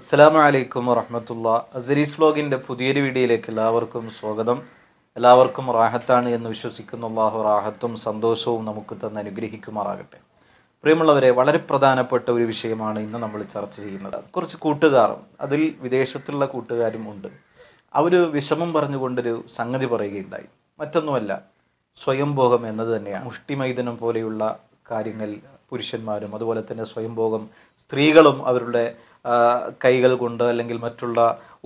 അസ്സാം വലൈക്കും വറഹമത്തുള്ള അസരീസ് വ്ലോഗിൻ്റെ പുതിയൊരു വീഡിയോയിലേക്ക് എല്ലാവർക്കും സ്വാഗതം എല്ലാവർക്കും റാഹത്താണ് എന്ന് വിശ്വസിക്കുന്ന അള്ളാഹു റാഹത്തും സന്തോഷവും നമുക്ക് തന്നെ അനുഗ്രഹിക്കുമാറാകട്ടെ പ്രിയമുള്ളവരെ വളരെ പ്രധാനപ്പെട്ട ഒരു വിഷയമാണ് ഇന്ന് നമ്മൾ ചർച്ച ചെയ്യുന്നത് കുറച്ച് കൂട്ടുകാരും അതിൽ വിദേശത്തുള്ള കൂട്ടുകാരും ഉണ്ട് അവർ വിഷമം പറഞ്ഞുകൊണ്ടൊരു സംഗതി പറയുകയുണ്ടായി മറ്റൊന്നുമല്ല സ്വയംഭോഗം എന്നത് തന്നെയാണ് മുഷ്ടിമൈതനം പോലെയുള്ള കാര്യങ്ങൾ പുരുഷന്മാരും അതുപോലെ തന്നെ സ്വയംഭോഗം സ്ത്രീകളും അവരുടെ കൈകൾ കൊണ്ടോ അല്ലെങ്കിൽ മറ്റുള്ള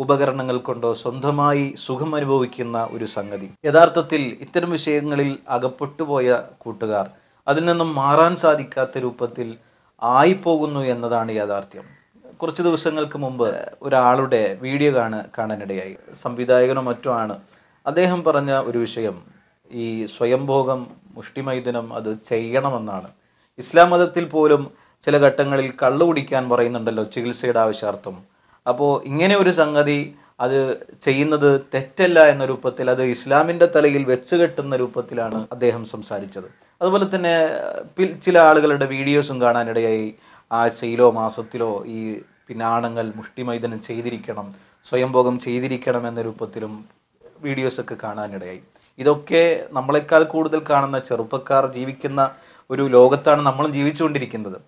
ഉപകരണങ്ങൾ കൊണ്ടോ സ്വന്തമായി സുഖം അനുഭവിക്കുന്ന ഒരു സംഗതി യഥാർത്ഥത്തിൽ ഇത്തരം വിഷയങ്ങളിൽ അകപ്പെട്ടുപോയ കൂട്ടുകാർ അതിൽ നിന്നും മാറാൻ സാധിക്കാത്ത രൂപത്തിൽ ആയിപ്പോകുന്നു എന്നതാണ് യാഥാർത്ഥ്യം കുറച്ച് ദിവസങ്ങൾക്ക് മുമ്പ് ഒരാളുടെ വീഡിയോ കാണ കാണാനിടയായി സംവിധായകനോ മറ്റോ ആണ് അദ്ദേഹം പറഞ്ഞ ഒരു വിഷയം ഈ സ്വയംഭോഗം മുഷ്ടിമൈദനം അത് ചെയ്യണമെന്നാണ് ഇസ്ലാം മതത്തിൽ പോലും ചില ഘട്ടങ്ങളിൽ കള്ളു കുടിക്കാൻ പറയുന്നുണ്ടല്ലോ ചികിത്സയുടെ ആവശ്യാർത്ഥം അപ്പോൾ ഇങ്ങനെ ഒരു സംഗതി അത് ചെയ്യുന്നത് തെറ്റല്ല എന്ന രൂപത്തിൽ അത് ഇസ്ലാമിൻ്റെ തലയിൽ വെച്ച് കെട്ടുന്ന രൂപത്തിലാണ് അദ്ദേഹം സംസാരിച്ചത് അതുപോലെ തന്നെ ചില ആളുകളുടെ വീഡിയോസും കാണാനിടയായി ആഴ്ചയിലോ മാസത്തിലോ ഈ പിന്നാണങ്ങൾ മുഷ്ടിമൈതനം ചെയ്തിരിക്കണം സ്വയംഭോഗം ചെയ്തിരിക്കണം എന്ന രൂപത്തിലും വീഡിയോസൊക്കെ കാണാനിടയായി ഇതൊക്കെ നമ്മളെക്കാൾ കൂടുതൽ കാണുന്ന ചെറുപ്പക്കാർ ജീവിക്കുന്ന ഒരു ലോകത്താണ് നമ്മളും ജീവിച്ചുകൊണ്ടിരിക്കുന്നത്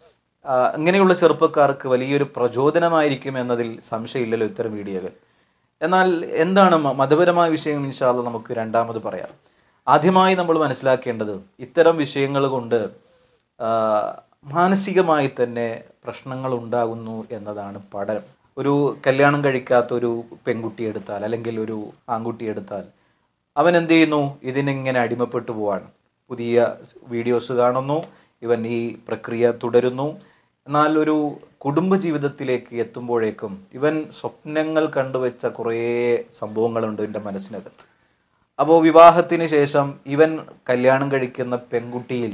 അങ്ങനെയുള്ള ചെറുപ്പക്കാർക്ക് വലിയൊരു പ്രചോദനമായിരിക്കും എന്നതിൽ സംശയമില്ലല്ലോ ഇത്തരം വീഡിയോകൾ എന്നാൽ എന്താണ് മതപരമായ വിഷയം ഇൻഷാല്ല നമുക്ക് രണ്ടാമത് പറയാം ആദ്യമായി നമ്മൾ മനസ്സിലാക്കേണ്ടത് ഇത്തരം വിഷയങ്ങൾ കൊണ്ട് മാനസികമായി തന്നെ പ്രശ്നങ്ങൾ ഉണ്ടാകുന്നു എന്നതാണ് പഠനം ഒരു കല്യാണം കഴിക്കാത്ത ഒരു പെൺകുട്ടി എടുത്താൽ അല്ലെങ്കിൽ ഒരു ആൺകുട്ടി എടുത്താൽ അവൻ എന്ത് ചെയ്യുന്നു ഇതിനിങ്ങനെ അടിമപ്പെട്ടു പോവാണ് പുതിയ വീഡിയോസ് കാണുന്നു ഇവൻ ഈ പ്രക്രിയ തുടരുന്നു എന്നാൽ ഒരു കുടുംബ ജീവിതത്തിലേക്ക് എത്തുമ്പോഴേക്കും ഇവൻ സ്വപ്നങ്ങൾ കണ്ടുവച്ച കുറേ സംഭവങ്ങളുണ്ട് എൻ്റെ മനസ്സിനകത്ത് അപ്പോൾ വിവാഹത്തിന് ശേഷം ഇവൻ കല്യാണം കഴിക്കുന്ന പെൺകുട്ടിയിൽ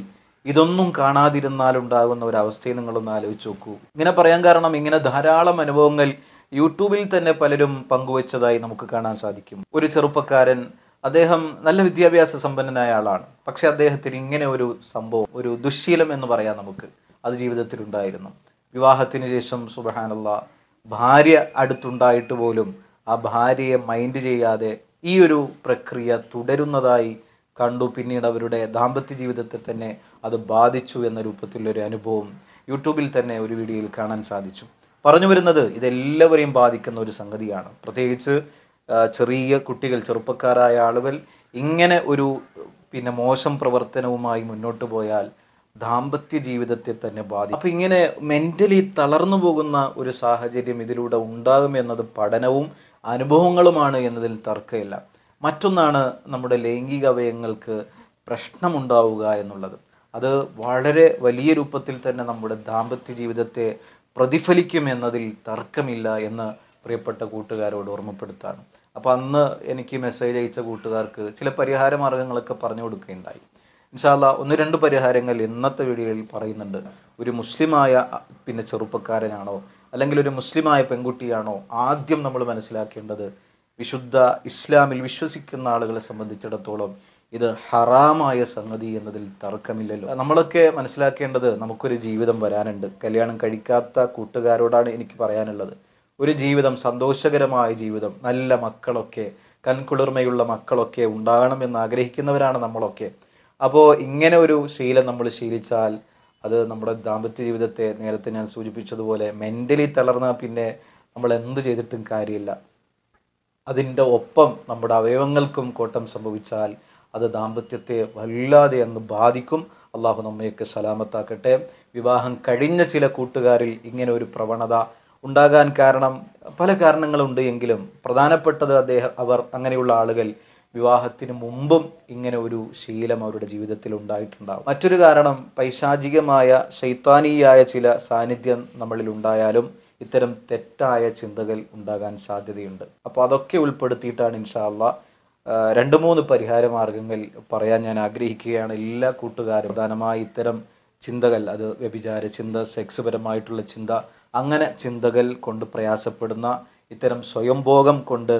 ഇതൊന്നും കാണാതിരുന്നാൽ ഉണ്ടാകുന്ന ഒരവസ്ഥയിൽ നിങ്ങളൊന്ന് ആലോചിച്ച് നോക്കൂ ഇങ്ങനെ പറയാൻ കാരണം ഇങ്ങനെ ധാരാളം അനുഭവങ്ങൾ യൂട്യൂബിൽ തന്നെ പലരും പങ്കുവച്ചതായി നമുക്ക് കാണാൻ സാധിക്കും ഒരു ചെറുപ്പക്കാരൻ അദ്ദേഹം നല്ല വിദ്യാഭ്യാസ സമ്പന്നനായ ആളാണ് പക്ഷേ അദ്ദേഹത്തിന് ഇങ്ങനെ ഒരു സംഭവം ഒരു ദുശ്ശീലം എന്ന് പറയാം നമുക്ക് അത് ജീവിതത്തിലുണ്ടായിരുന്നു വിവാഹത്തിന് ശേഷം സുബഹാനുള്ള ഭാര്യ അടുത്തുണ്ടായിട്ട് പോലും ആ ഭാര്യയെ മൈൻഡ് ചെയ്യാതെ ഈ ഒരു പ്രക്രിയ തുടരുന്നതായി കണ്ടു പിന്നീട് അവരുടെ ദാമ്പത്യ ജീവിതത്തെ തന്നെ അത് ബാധിച്ചു എന്ന രൂപത്തിലുള്ളൊരു അനുഭവം യൂട്യൂബിൽ തന്നെ ഒരു വീഡിയോയിൽ കാണാൻ സാധിച്ചു പറഞ്ഞു വരുന്നത് ഇതെല്ലാവരെയും ബാധിക്കുന്ന ഒരു സംഗതിയാണ് പ്രത്യേകിച്ച് ചെറിയ കുട്ടികൾ ചെറുപ്പക്കാരായ ആളുകൾ ഇങ്ങനെ ഒരു പിന്നെ മോശം പ്രവർത്തനവുമായി മുന്നോട്ട് പോയാൽ ദാമ്പത്യ ജീവിതത്തെ തന്നെ ബാധിക്കും അപ്പം ഇങ്ങനെ മെൻ്റലി തളർന്നു പോകുന്ന ഒരു സാഹചര്യം ഇതിലൂടെ ഉണ്ടാകും എന്നത് പഠനവും അനുഭവങ്ങളുമാണ് എന്നതിൽ തർക്കമില്ല മറ്റൊന്നാണ് നമ്മുടെ ലൈംഗിക അവയങ്ങൾക്ക് പ്രശ്നമുണ്ടാവുക എന്നുള്ളത് അത് വളരെ വലിയ രൂപത്തിൽ തന്നെ നമ്മുടെ ദാമ്പത്യ ജീവിതത്തെ പ്രതിഫലിക്കും എന്നതിൽ തർക്കമില്ല എന്ന് പ്രിയപ്പെട്ട കൂട്ടുകാരോട് ഓർമ്മപ്പെടുത്താണ് അപ്പോൾ അന്ന് എനിക്ക് മെസ്സേജ് അയച്ച കൂട്ടുകാർക്ക് ചില പരിഹാര മാർഗങ്ങളൊക്കെ പറഞ്ഞു കൊടുക്കുകയുണ്ടായി ഇൻഷാല്ല ഒന്ന് രണ്ട് പരിഹാരങ്ങൾ ഇന്നത്തെ വീഡിയോയിൽ പറയുന്നുണ്ട് ഒരു മുസ്ലിമായ പിന്നെ ചെറുപ്പക്കാരനാണോ അല്ലെങ്കിൽ ഒരു മുസ്ലിമായ പെൺകുട്ടിയാണോ ആദ്യം നമ്മൾ മനസ്സിലാക്കേണ്ടത് വിശുദ്ധ ഇസ്ലാമിൽ വിശ്വസിക്കുന്ന ആളുകളെ സംബന്ധിച്ചിടത്തോളം ഇത് ഹറാമായ സംഗതി എന്നതിൽ തർക്കമില്ലല്ലോ നമ്മളൊക്കെ മനസ്സിലാക്കേണ്ടത് നമുക്കൊരു ജീവിതം വരാനുണ്ട് കല്യാണം കഴിക്കാത്ത കൂട്ടുകാരോടാണ് എനിക്ക് പറയാനുള്ളത് ഒരു ജീവിതം സന്തോഷകരമായ ജീവിതം നല്ല മക്കളൊക്കെ കൺകുളിർമയുള്ള മക്കളൊക്കെ ഉണ്ടാകണം എന്ന് ആഗ്രഹിക്കുന്നവരാണ് നമ്മളൊക്കെ അപ്പോൾ ഇങ്ങനെ ഒരു ശീലം നമ്മൾ ശീലിച്ചാൽ അത് നമ്മുടെ ദാമ്പത്യ ജീവിതത്തെ നേരത്തെ ഞാൻ സൂചിപ്പിച്ചതുപോലെ മെൻ്റലി തളർന്നാൽ പിന്നെ നമ്മൾ എന്ത് ചെയ്തിട്ടും കാര്യമില്ല അതിൻ്റെ ഒപ്പം നമ്മുടെ അവയവങ്ങൾക്കും കോട്ടം സംഭവിച്ചാൽ അത് ദാമ്പത്യത്തെ വല്ലാതെ അങ്ങ് ബാധിക്കും അള്ളാഹു നമ്മയൊക്കെ സലാമത്താക്കട്ടെ വിവാഹം കഴിഞ്ഞ ചില കൂട്ടുകാരിൽ ഇങ്ങനെ ഒരു പ്രവണത ഉണ്ടാകാൻ കാരണം പല കാരണങ്ങളുണ്ട് എങ്കിലും പ്രധാനപ്പെട്ടത് അദ്ദേഹം അവർ അങ്ങനെയുള്ള ആളുകൾ വിവാഹത്തിന് മുമ്പും ഇങ്ങനെ ഒരു ശീലം അവരുടെ ജീവിതത്തിൽ ഉണ്ടായിട്ടുണ്ടാകും മറ്റൊരു കാരണം പൈശാചികമായ ശൈത്വാനീയായ ചില സാന്നിധ്യം നമ്മളിൽ ഉണ്ടായാലും ഇത്തരം തെറ്റായ ചിന്തകൾ ഉണ്ടാകാൻ സാധ്യതയുണ്ട് അപ്പോൾ അതൊക്കെ ഉൾപ്പെടുത്തിയിട്ടാണ് ഇൻഷാല്ല രണ്ട് മൂന്ന് പരിഹാര മാർഗങ്ങൾ പറയാൻ ഞാൻ ആഗ്രഹിക്കുകയാണ് എല്ലാ കൂട്ടുകാരും പ്രധാനമായി ഇത്തരം ചിന്തകൾ അത് വ്യഭിചാര ചിന്ത സെക്സ് പരമായിട്ടുള്ള ചിന്ത അങ്ങനെ ചിന്തകൾ കൊണ്ട് പ്രയാസപ്പെടുന്ന ഇത്തരം സ്വയംഭോഗം കൊണ്ട്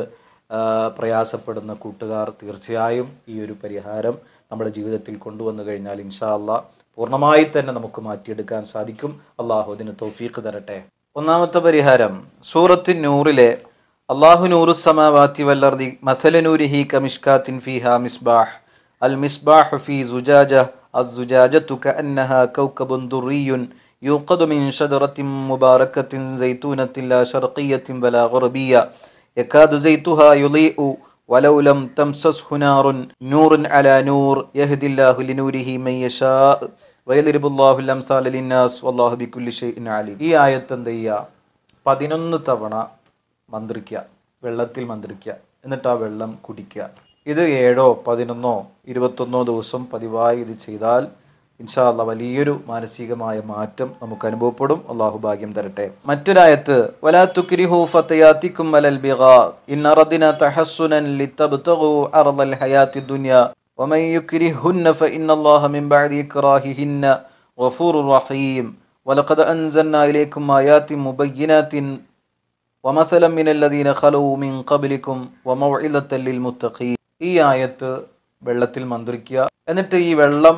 പ്രയാസപ്പെടുന്ന കൂട്ടുകാർ തീർച്ചയായും ഈ ഒരു പരിഹാരം നമ്മുടെ ജീവിതത്തിൽ കൊണ്ടുവന്നു കഴിഞ്ഞാൽ ഇൻഷാ അല്ല പൂർണ്ണമായി തന്നെ നമുക്ക് മാറ്റിയെടുക്കാൻ സാധിക്കും അള്ളാഹു അതിന് തൗഫീഖ് തരട്ടെ ഒന്നാമത്തെ പരിഹാരം സൂറത്ത് നൂറിലെ അള്ളാഹു നൂറു സമാവാത്തി വല്ലർദി മസലനൂരിഹി കമിഷ്കാത്തിൻ ഹ മിസ്ബാഹ് അൽ മിസ്ബാഹ് ഫി സുജാജ അസ് സുജാജ തുക അന്നഹ കൗക്കബുൻ ദുറിയുൻ يوقد من شجرة مباركة زيتونة لا شرقية ولا غربية يكاد زيتها يضيء ولو لم تمسسه نار نور على نور يهدي الله لنوره من يشاء ويضرب الله الأمثال للناس والله بكل شيء عليم ഈ ആയത്ത് എന്ത് ചെയ്യുക പതിനൊന്ന് തവണ മന്ത്രിക്കുക വെള്ളത്തിൽ മന്ത്രിക്കുക എന്നിട്ട് ആ വെള്ളം കുടിക്കുക ഇത് ഏഴോ പതിനൊന്നോ ഇരുപത്തൊന്നോ ദിവസം പതിവായി ഇത് ചെയ്താൽ ഇൻഷാല്ല വലിയൊരു മാനസികമായ മാറ്റം നമുക്ക് അനുഭവപ്പെടും അള്ളാഹു ഭാഗ്യം തരട്ടെ മറ്റൊരായത്ത് ولقد ഈ ആയത്ത് വെള്ളത്തിൽ മന്ത്രിക്കുക എന്നിട്ട് ഈ വെള്ളം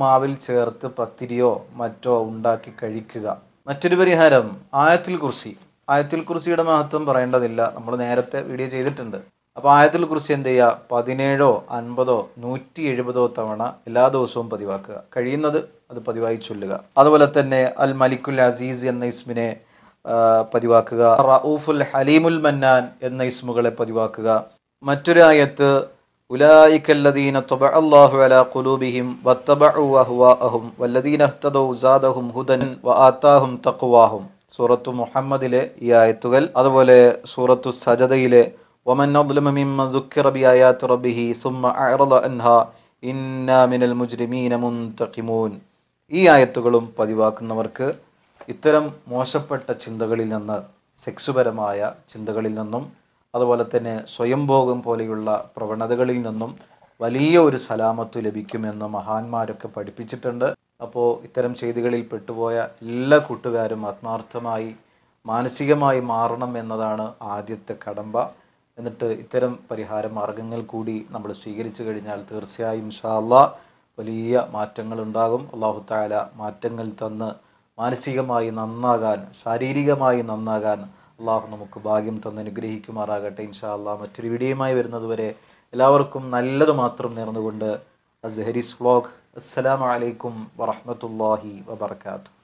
മാവിൽ ചേർത്ത് പത്തിരിയോ മറ്റോ ഉണ്ടാക്കി കഴിക്കുക മറ്റൊരു പരിഹാരം ആയത്തിൽ കുർസി ആയത്തിൽ കുർസിയുടെ മഹത്വം പറയേണ്ടതില്ല നമ്മൾ നേരത്തെ വീഡിയോ ചെയ്തിട്ടുണ്ട് അപ്പോൾ ആയത്തിൽ കുറിച്ച് എന്ത് ചെയ്യുക പതിനേഴോ അൻപതോ നൂറ്റി എഴുപതോ തവണ എല്ലാ ദിവസവും പതിവാക്കുക കഴിയുന്നത് അത് പതിവായി ചൊല്ലുക അതുപോലെ തന്നെ അൽ മലിക്കുൽ അസീസ് എന്ന ഇസ്മിനെ പതിവാക്കുക റഊഫുൽ ഹലീമുൽ മന്നാൻ എന്ന ഇസ്മുകളെ പതിവാക്കുക മറ്റൊരു ആയത്ത് أولئك الذين طبع الله على قلوبهم واتبعوا أهواءهم والذين اهتدوا زادهم هدى وآتاهم تقواهم സൂറത്തു മുഹമ്മദിലെ ഈ ആയത്തുകൾ അതുപോലെ സൂറത്തു സജതയിലെ ഒമൻ മിനൽ മുജ്രിമീന ഈ ആയത്തുകളും പതിവാക്കുന്നവർക്ക് ഇത്തരം മോശപ്പെട്ട ചിന്തകളിൽ നിന്ന് സെക്സുപരമായ ചിന്തകളിൽ നിന്നും അതുപോലെ തന്നെ സ്വയംഭോഗം പോലെയുള്ള പ്രവണതകളിൽ നിന്നും വലിയ ഒരു സലാമത്ത് ലഭിക്കുമെന്ന് മഹാന്മാരൊക്കെ പഠിപ്പിച്ചിട്ടുണ്ട് അപ്പോൾ ഇത്തരം ചെയ്തികളിൽ പെട്ടുപോയ എല്ലാ കൂട്ടുകാരും ആത്മാർത്ഥമായി മാനസികമായി മാറണം എന്നതാണ് ആദ്യത്തെ കടമ്പ എന്നിട്ട് ഇത്തരം പരിഹാര മാർഗങ്ങൾ കൂടി നമ്മൾ സ്വീകരിച്ചു കഴിഞ്ഞാൽ തീർച്ചയായും ഷാല്ല വലിയ മാറ്റങ്ങൾ ഉണ്ടാകും അള്ളാഹു താല മാറ്റങ്ങൾ തന്ന് മാനസികമായി നന്നാകാൻ ശാരീരികമായി നന്നാകാൻ അള്ളാഹു നമുക്ക് ഭാഗ്യം തന്ന് അനുഗ്രഹിക്കുമാറാകട്ടെ ഇൻഷാ അള്ളാഹ് മറ്റൊരു വീഡിയോയുമായി വരുന്നതുവരെ എല്ലാവർക്കും നല്ലത് മാത്രം നേർന്നുകൊണ്ട് അസ്ഹരിസ് വ്ലോഗ് അസ്സലാമലൈക്കും വറഹമത്തല്ലാഹി വബർക്കാത്തു